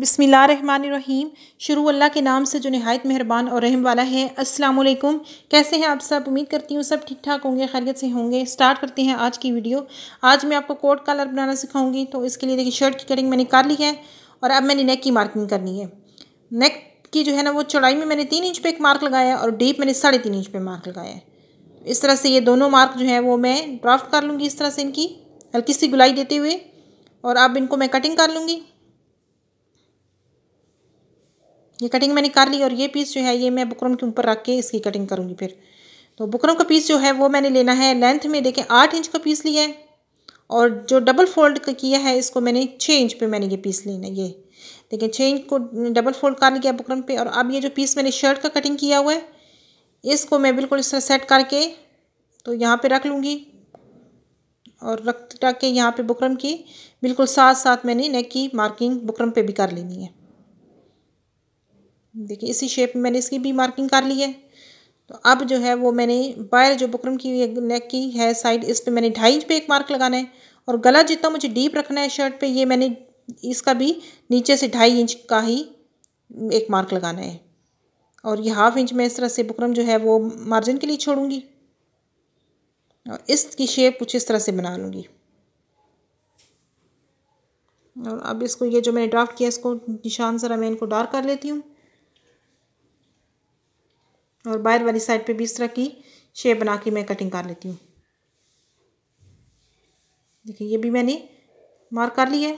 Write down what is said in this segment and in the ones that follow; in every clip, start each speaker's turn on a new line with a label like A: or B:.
A: रहीम शुरू अल्लाह के नाम से जो नहायत मेहरबान और रहम वाला है अस्सलाम वालेकुम कैसे हैं आप सब उम्मीद करती हूँ सब ठीक ठाक होंगे खैरियत से होंगे स्टार्ट करते हैं आज की वीडियो आज मैं आपको कोट कलर बनाना सिखाऊंगी तो इसके लिए देखिए शर्ट की कटिंग मैंने कर ली है और अब मैंने नेक की मार्किंग करनी है नेक की जो है ना वो चौड़ाई में मैंने तीन इंच पर एक मार्क लगाया और डीप मैंने साढ़े तीन इंच पर मार्क लगाया है इस तरह से ये दोनों मार्क जो है वो मैं ड्राफ्ट कर लूँगी इस तरह से इनकी हल्की सी गुलाई देते हुए और अब इनको मैं कटिंग कर लूँगी ये कटिंग मैंने कर ली और ये पीस जो है ये मैं बुकरम के ऊपर रख के इसकी कटिंग करूँगी फिर तो बुकरम का पीस जो है वो मैंने लेना है लेंथ में देखें आठ इंच का पीस लिया है और जो डबल फोल्ड किया है इसको मैंने छः इंच पर मैंने ये पीस लेना ये देखें छः इंच को डबल फोल्ड कर लिया बुकरम पर और अब ये जो पीस मैंने शर्ट का कटिंग किया हुआ है इसको मैं बिल्कुल इस तरह सेट करके तो यहाँ पर रख लूँगी और रख रख के यहाँ पर बुकरम की बिल्कुल साथ साथ मैंने नेक की मार्किंग बुकरम पर भी कर लेनी है देखिए इसी शेप में मैंने इसकी भी मार्किंग कर ली है तो अब जो है वो मैंने बाहर जो बुकरम की नेक की है साइड इस पर मैंने ढाई इंच पे एक मार्क लगाना है और गला जितना मुझे डीप रखना है शर्ट पे ये मैंने इसका भी नीचे से ढाई इंच का ही एक मार्क लगाना है और ये हाफ इंच में इस तरह से बुकरम जो है वो मार्जिन के लिए छोड़ूंगी और इसकी शेप कुछ इस तरह से बना लूँगी और अब इसको ये जो मैंने ड्राफ्ट किया इसको निशान ज़रा मैं इनको डार्क कर लेती हूँ और बाहर वाली साइड पे भी इस तरह की शेप बना के मैं कटिंग कर लेती हूँ देखिए ये भी मैंने मार्क कर ली है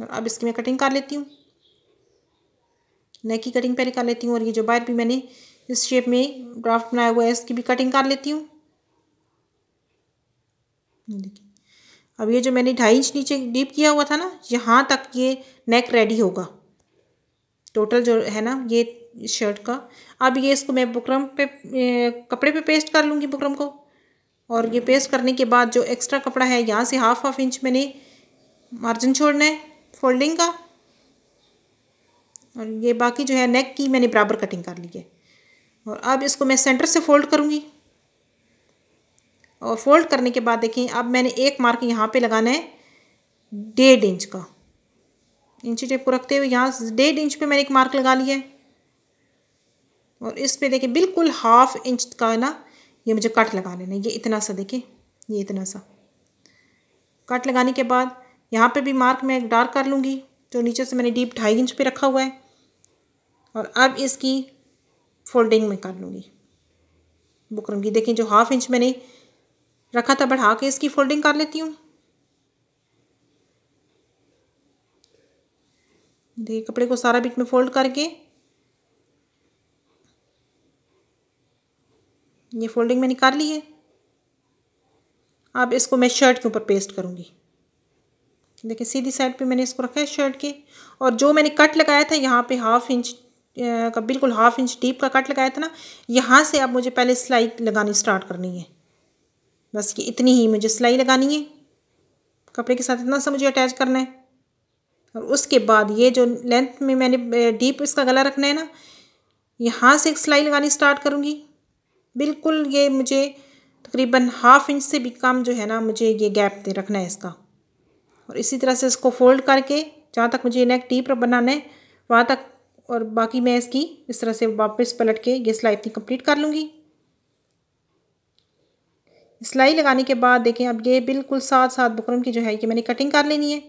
A: और अब इसकी मैं कटिंग कर लेती हूँ नेक की कटिंग पहले कर लेती हूँ और ये जो बाहर भी मैंने इस शेप में ड्राफ्ट बनाया हुआ है इसकी भी कटिंग कर लेती हूँ देखिए अब ये जो मैंने ढाई इंच नीचे डीप किया हुआ था ना यहाँ तक ये नेक रेडी होगा टोटल जो है ना ये शर्ट का अब ये इसको मैं बुकरम पे कपड़े पे पेस्ट कर लूँगी बुकरम को और ये पेस्ट करने के बाद जो एक्स्ट्रा कपड़ा है यहाँ से हाफ हाफ इंच मैंने मार्जिन छोड़ना है फोल्डिंग का और ये बाकी जो है नेक की मैंने बराबर कटिंग कर ली है और अब इसको मैं सेंटर से फोल्ड करूँगी और फोल्ड करने के बाद देखें अब मैंने एक मार्क यहाँ पे लगाना है डेढ़ इंच का इंची टेप को रखते हुए यहाँ डेढ़ इंच पे मैंने एक मार्क लगा लिया है और इस पे देखिए बिल्कुल हाफ इंच का ना ये मुझे कट लगा लेना है ये इतना सा देखिए ये इतना सा कट लगाने के बाद यहाँ पे भी मार्क मैं डार्क कर लूँगी जो नीचे से मैंने डीप ढाई इंच पे रखा हुआ है और अब इसकी फोल्डिंग में कर लूँगी बुक रूँगी देखिए जो हाफ इंच मैंने रखा था बढ़ा के इसकी फोल्डिंग कर लेती हूँ देखिए कपड़े को सारा बीच में फोल्ड करके ये फोल्डिंग मैंने कर ली है अब इसको मैं शर्ट के ऊपर पेस्ट करूँगी देखिए सीधी साइड पे मैंने इसको रखा है शर्ट के और जो मैंने कट लगाया था यहाँ पे हाफ इंच का बिल्कुल हाफ इंच डीप का कट लगाया था ना यहाँ से अब मुझे पहले सिलाई लगानी स्टार्ट करनी है बस कि इतनी ही मुझे सिलाई लगानी है कपड़े के साथ इतना सा मुझे अटैच करना है और उसके बाद ये जो लेंथ में मैंने डीप इसका गला रखना है ना यहाँ से एक सिलाई लगानी स्टार्ट करूँगी बिल्कुल ये मुझे तकरीबन हाफ इंच से भी कम जो है ना मुझे ये गैप दे रखना है इसका और इसी तरह से इसको फोल्ड करके जहाँ तक मुझे नेक डीप बनाना है वहाँ तक और बाकी मैं इसकी इस तरह से वापस पलट के ये सिलाई इतनी कंप्लीट कर लूँगी सिलाई लगाने के बाद देखें अब ये बिल्कुल साथ साथ बकरम की जो है ये मैंने कटिंग कर लेनी है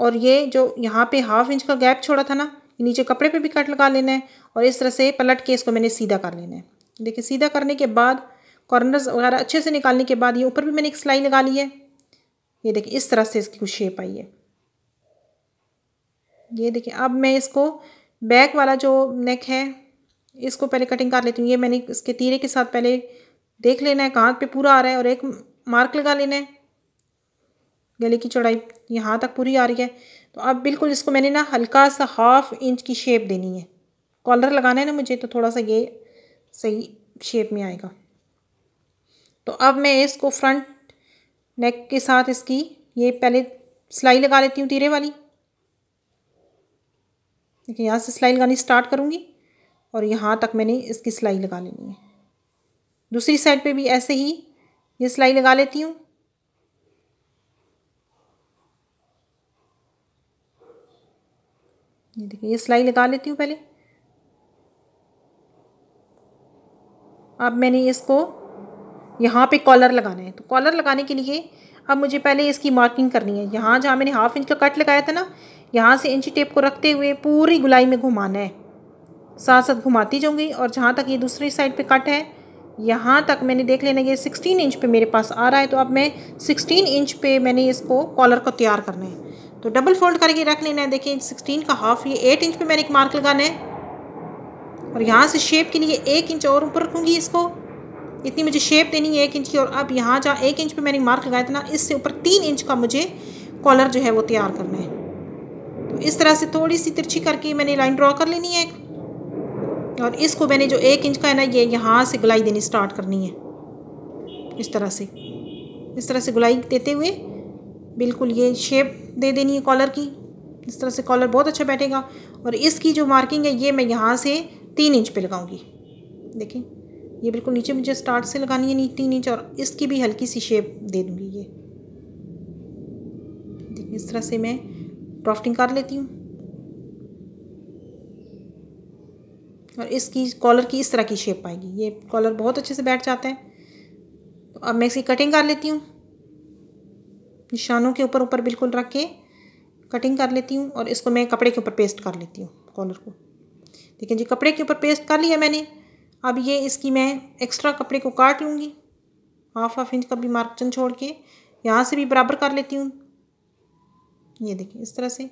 A: और ये जो यहाँ पे हाफ इंच का गैप छोड़ा था ना नीचे कपड़े पे भी कट लगा लेना है और इस तरह से पलट के इसको मैंने सीधा कर लेना है देखिए सीधा करने के बाद कॉर्नर्स वगैरह अच्छे से निकालने के बाद ये ऊपर भी मैंने एक सिलाई लगा ली है ये देखिए इस तरह से इसकी कुछ शेप आई है ये देखिए अब मैं इसको बैक वाला जो नेक है इसको पहले कटिंग कर लेती हूँ ये मैंने इसके तीरे के साथ पहले देख लेना है कहाँ पे पूरा आ रहा है और एक मार्क लगा लेना है गले की चौड़ाई यहाँ तक पूरी आ रही है तो अब बिल्कुल इसको मैंने ना हल्का सा हाफ इंच की शेप देनी है कॉलर लगाना है ना मुझे तो थोड़ा सा ये सही शेप में आएगा तो अब मैं इसको फ्रंट नेक के साथ इसकी ये पहले सिलाई लगा लेती हूँ तीरे वाली देखिए यहाँ से सिलाई लगानी स्टार्ट करूँगी और यहाँ तक मैंने इसकी सिलाई लगा लेनी है दूसरी साइड पे भी ऐसे ही ये सिलाई लगा लेती हूँ ये देखिए ये सिलाई लगा लेती हूँ पहले अब मैंने इसको यहाँ पे कॉलर लगाना है तो कॉलर लगाने के लिए अब मुझे पहले इसकी मार्किंग करनी है यहाँ जहाँ मैंने हाफ इंच का कट लगाया था ना यहाँ से इंची टेप को रखते हुए पूरी गुलाई में घुमाना है साथ साथ घुमाती जाऊँगी और जहाँ तक ये दूसरी साइड पे कट है यहाँ तक मैंने देख लेना ये सिक्सटीन इंच पे मेरे पास आ रहा है तो अब मैं सिक्सटीन इंच पे मैंने इसको कॉलर को तैयार करना है तो डबल फोल्ड करके रख लेना है देखिए सिक्सटीन का हाफ ये एट इंच पे मैंने एक मार्क लगाना है और यहाँ से शेप के लिए एक इंच और ऊपर रखूँगी इसको इतनी मुझे शेप देनी है एक इंच की और अब यहाँ जहाँ एक इंच पे मैंने मार्क लगाया था ना इससे ऊपर तीन इंच का मुझे कॉलर जो है वो तैयार करना है तो इस तरह से थोड़ी सी तिरछी करके मैंने लाइन ड्रॉ कर लेनी है और इसको मैंने जो एक इंच का है ना ये यहाँ से गुलाई देनी स्टार्ट करनी है इस तरह से इस तरह से गुलाई देते हुए बिल्कुल ये शेप दे देनी है कॉलर की इस तरह से कॉलर बहुत अच्छा बैठेगा और इसकी जो मार्किंग है ये मैं यहाँ से तीन इंच पे लगाऊंगी देखें ये बिल्कुल नीचे मुझे स्टार्ट से लगानी है तीन इंच और इसकी भी हल्की सी शेप दे दूँगी ये देखिए इस तरह से मैं ड्राफ्टिंग कर लेती हूँ और इसकी कॉलर की इस तरह की शेप आएगी ये कॉलर बहुत अच्छे से बैठ जाता है तो अब मैं इसकी कटिंग कर लेती हूँ निशानों के ऊपर ऊपर बिल्कुल रख के कटिंग कर लेती हूँ और इसको मैं कपड़े के ऊपर पेस्ट कर लेती हूँ कॉलर को ठीक है जी कपड़े के ऊपर पेस्ट कर लिया मैंने अब ये इसकी मैं एक्स्ट्रा कपड़े को काट लूँगी हाफ हाफ इंच का भी मार्कचन छोड़ के यहाँ से भी बराबर कर लेती हूँ ये देखिए इस तरह से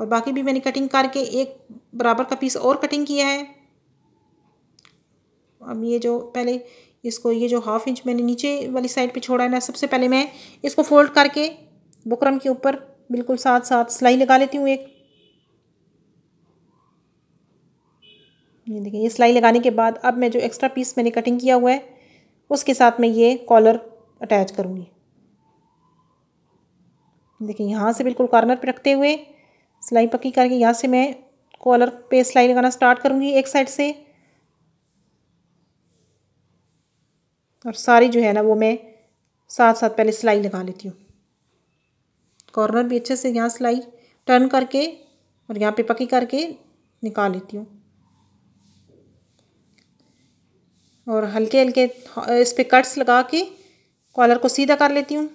A: और बाकी भी मैंने कटिंग करके एक बराबर का पीस और कटिंग किया है अब ये जो पहले इसको ये जो हाफ इंच मैंने नीचे वाली साइड पे छोड़ा है ना सबसे पहले मैं इसको फोल्ड करके बुकरम के ऊपर बिल्कुल साथ साथ सिलाई लगा लेती हूँ एक ये देखिए ये सिलाई लगाने के बाद अब मैं जो एक्स्ट्रा पीस मैंने कटिंग किया हुआ है उसके साथ मैं ये कॉलर अटैच करूँगी देखिए यहाँ से बिल्कुल कॉर्नर पर रखते हुए सिलाई पक्की करके यहाँ से मैं कॉलर पे सिलाई लगाना स्टार्ट करूँगी एक साइड से और सारी जो है ना वो मैं साथ साथ पहले सिलाई लगा लेती हूँ कॉर्नर भी अच्छे से यहाँ सिलाई टर्न करके और यहाँ पे पकी करके निकाल लेती हूँ और हल्के हल्के इस पर कट्स लगा के कॉलर को सीधा कर लेती हूँ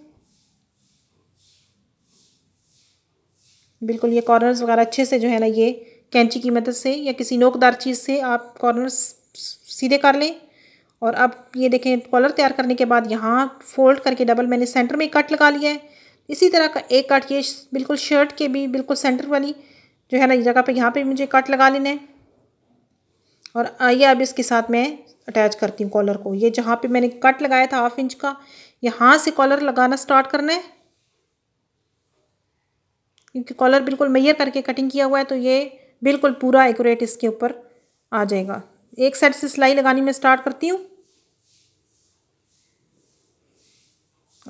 A: बिल्कुल ये कॉर्नर्स वगैरह अच्छे से जो है ना ये कैंची की मदद से या किसी नोकदार चीज़ से आप कॉर्नर्स सीधे कर लें और अब ये देखें कॉलर तैयार करने के बाद यहाँ फोल्ड करके डबल मैंने सेंटर में कट लगा लिया है इसी तरह का एक कट ये बिल्कुल शर्ट के भी बिल्कुल सेंटर वाली जो है ना जगह पे यहाँ पे मुझे कट लगा लेना है और आइए अब इसके साथ मैं अटैच करती हूँ कॉलर को ये जहाँ पे मैंने कट लगाया था हाफ इंच का यहाँ से कॉलर लगाना स्टार्ट करना है क्योंकि कॉलर बिल्कुल मैयर करके कटिंग किया हुआ है तो ये बिल्कुल पूरा एक्यूरेट इसके ऊपर आ जाएगा एक साइड से सिलाई लगानी मैं स्टार्ट करती हूँ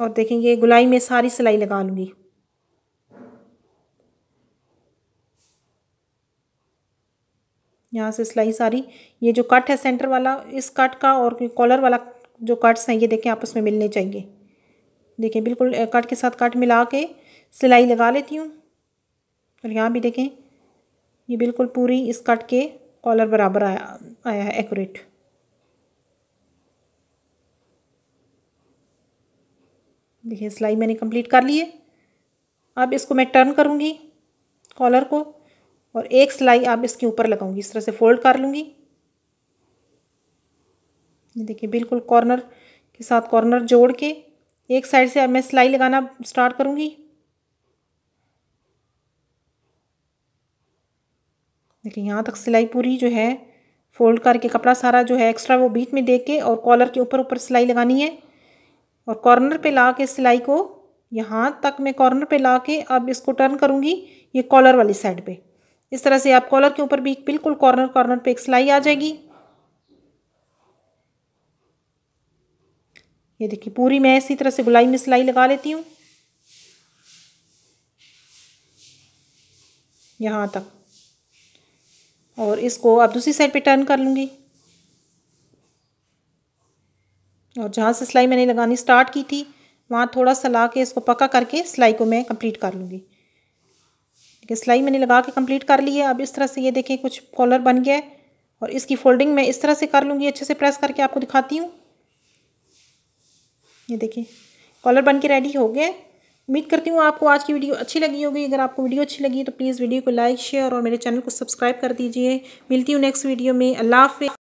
A: और देखेंगे गुलाई में सारी सिलाई लगा लूँगी यहाँ से सिलाई सारी ये जो कट है सेंटर वाला इस कट का और कॉलर वाला जो कट्स हैं ये देखें आपस में मिलने चाहिए देखिए बिल्कुल कट के साथ कट मिला के सिलाई लगा लेती हूँ और यहाँ भी देखें ये बिल्कुल पूरी इस कट के कॉलर बराबर आया आया है एक्यूरेट देखिए सिलाई मैंने कंप्लीट कर ली है अब इसको मैं टर्न करूँगी कॉलर को और एक सिलाई आप इसके ऊपर लगाऊंगी इस तरह से फोल्ड कर लूँगी ये देखिए बिल्कुल कॉर्नर के साथ कॉर्नर जोड़ के एक साइड से अब मैं सिलाई लगाना स्टार्ट करूँगी देखिए यहाँ तक सिलाई पूरी जो है फोल्ड करके कपड़ा सारा जो है एक्स्ट्रा वो बीच में देके के और कॉलर के ऊपर ऊपर सिलाई लगानी है और कॉर्नर पे ला के सिलाई को यहाँ तक मैं कॉर्नर पे ला के अब इसको टर्न करूँगी ये कॉलर वाली साइड पे इस तरह से आप कॉलर के ऊपर भी बिल्कुल कॉर्नर कॉर्नर पे एक सिलाई आ जाएगी ये देखिए पूरी मैं इसी तरह से गुलाई में सिलाई लगा लेती हूँ यहाँ तक और इसको अब दूसरी साइड पे टर्न कर लूँगी और जहाँ से सिलाई मैंने लगानी स्टार्ट की थी वहाँ थोड़ा सा ला के इसको पका करके सिलाई को मैं कंप्लीट कर लूँगी ठीक है सिलाई मैंने लगा के कंप्लीट कर ली है अब इस तरह से ये देखें कुछ कॉलर बन गया है और इसकी फोल्डिंग मैं इस तरह से कर लूँगी अच्छे से प्रेस करके आपको दिखाती हूँ ये देखिए कॉलर बन के रेडी हो गए उम्मीद करती हूँ आपको आज की वीडियो अच्छी लगी होगी अगर आपको वीडियो अच्छी लगी तो प्लीज़ वीडियो को लाइक शेयर और मेरे चैनल को सब्सक्राइब कर दीजिए मिलती हूँ नेक्स्ट वीडियो में अल्लाह हाफि